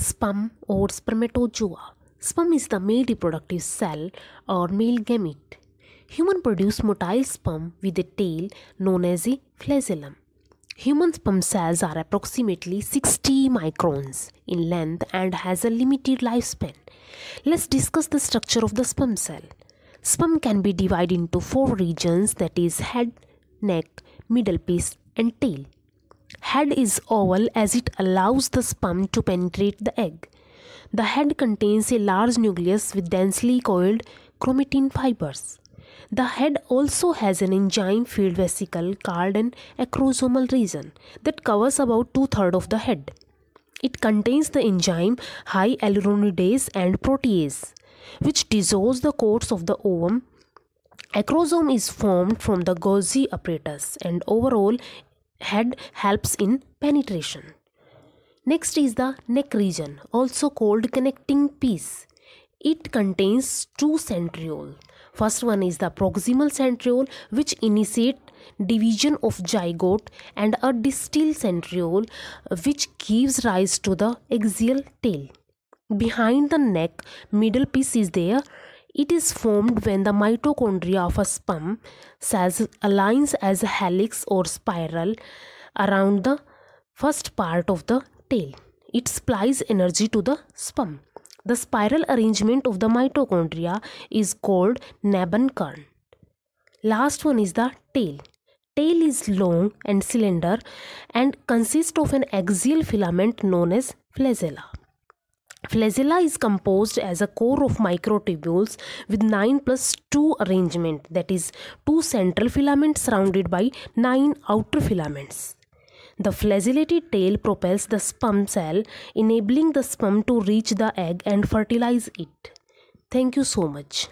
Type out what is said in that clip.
Sperm or spermatozoa. Sperm is the male reproductive cell or male gamete. Human produce motile sperm with a tail known as a flagellum. Human sperm cells are approximately 60 microns in length and has a limited lifespan. Let's discuss the structure of the sperm cell. Sperm can be divided into four regions that is head, neck, middle piece and tail. Head is oval as it allows the sperm to penetrate the egg. The head contains a large nucleus with densely coiled chromatin fibers. The head also has an enzyme filled vesicle called an acrosomal region that covers about two-thirds of the head. It contains the enzyme high hyaluronidase and protease, which dissolves the coats of the ovum. Acrosome is formed from the Golgi apparatus and overall head helps in penetration. Next is the neck region, also called connecting piece. It contains two centriole. First one is the proximal centriole which initiate division of zygote and a distal centriole which gives rise to the axial tail. Behind the neck, middle piece is there it is formed when the mitochondria of a sperm cells aligns as a helix or spiral around the first part of the tail. It supplies energy to the sperm. The spiral arrangement of the mitochondria is called Nabenkern. Last one is the tail. Tail is long and slender and consists of an axial filament known as flagella. Flagella is composed as a core of microtubules with 9 plus 2 arrangement that is 2 central filaments surrounded by 9 outer filaments. The flagellated tail propels the sperm cell enabling the sperm to reach the egg and fertilize it. Thank you so much.